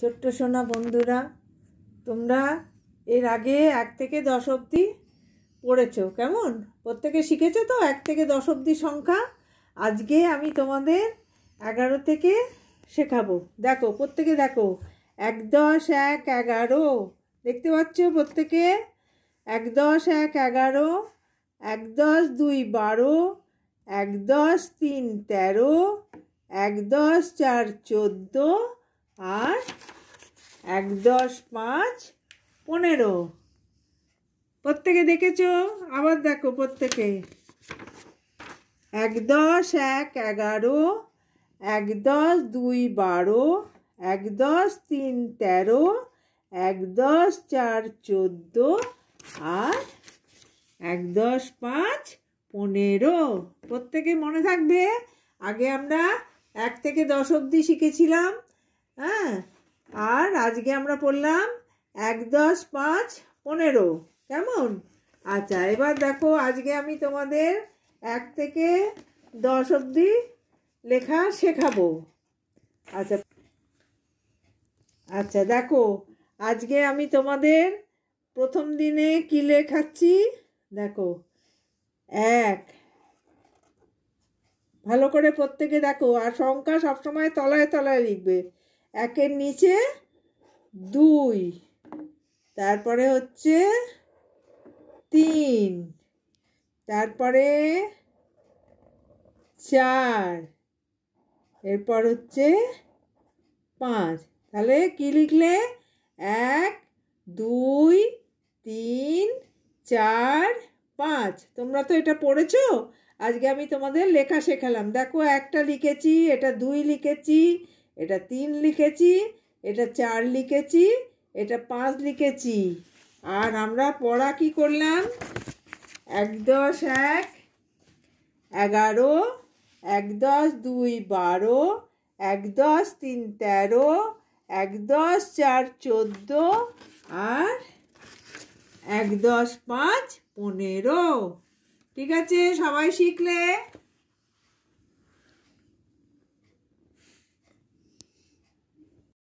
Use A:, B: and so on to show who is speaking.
A: ছোট্ট সোনা বন্ধুরা তোমরা এর আগে এক থেকে দশ অবধি পড়েছ কেমন প্রত্যেকে শিখেছো তো এক থেকে দশ অবধি সংখ্যা আজকে আমি তোমাদের এগারো থেকে শেখাবো দেখো প্রত্যেকে দেখো এক দশ এক এগারো দেখতে পাচ্ছ প্রত্যেকে এক দশ এক এগারো এক দশ দুই বারো এক দশ তিন তেরো এক দশ চার চোদ্দো আর এক দশ পাঁচ পনেরো প্রত্যেকে দেখেছ আবার দেখো প্রত্যেকে এক দশ এক এগারো এক দশ দুই বারো এক দশ তিন তেরো এক দশ চার চোদ্দো আর এক দশ পাঁচ পনেরো প্রত্যেকে মনে থাকবে আগে আমরা এক থেকে দশ অব্দি শিখেছিলাম হ্যাঁ আর আজকে আমরা পড়লাম এক দশ পাঁচ পনেরো কেমন আচ্ছা এবার দেখো আজকে আমি তোমাদের এক থেকে দশ অবধি লেখা শেখাবো আচ্ছা আচ্ছা দেখো আজকে আমি তোমাদের প্রথম দিনে কী লেখাচ্ছি দেখো এক ভালো করে প্রত্যেকে দেখো আর সংখ্যা সবসময় তলায় তলায় লিখবে একের নিচে দুই তারপরে হচ্ছে তিন তারপরে চার এরপর হচ্ছে পাঁচ তাহলে কি লিখলে এক দুই তিন চার পাঁচ তোমরা তো এটা পড়েছো আজকে আমি তোমাদের লেখা শেখালাম দেখো একটা লিখেছি এটা দুই লিখেছি এটা তিন লিখেছি এটা চার লিখেছি এটা পাঁচ লিখেছি আর আমরা পড়া কি করলাম এক দশ এক এগারো এক দশ দুই বারো এক দশ তিন তেরো এক দশ চার চোদ্দো আর এক দশ পাঁচ পনেরো ঠিক আছে সবাই শিখলে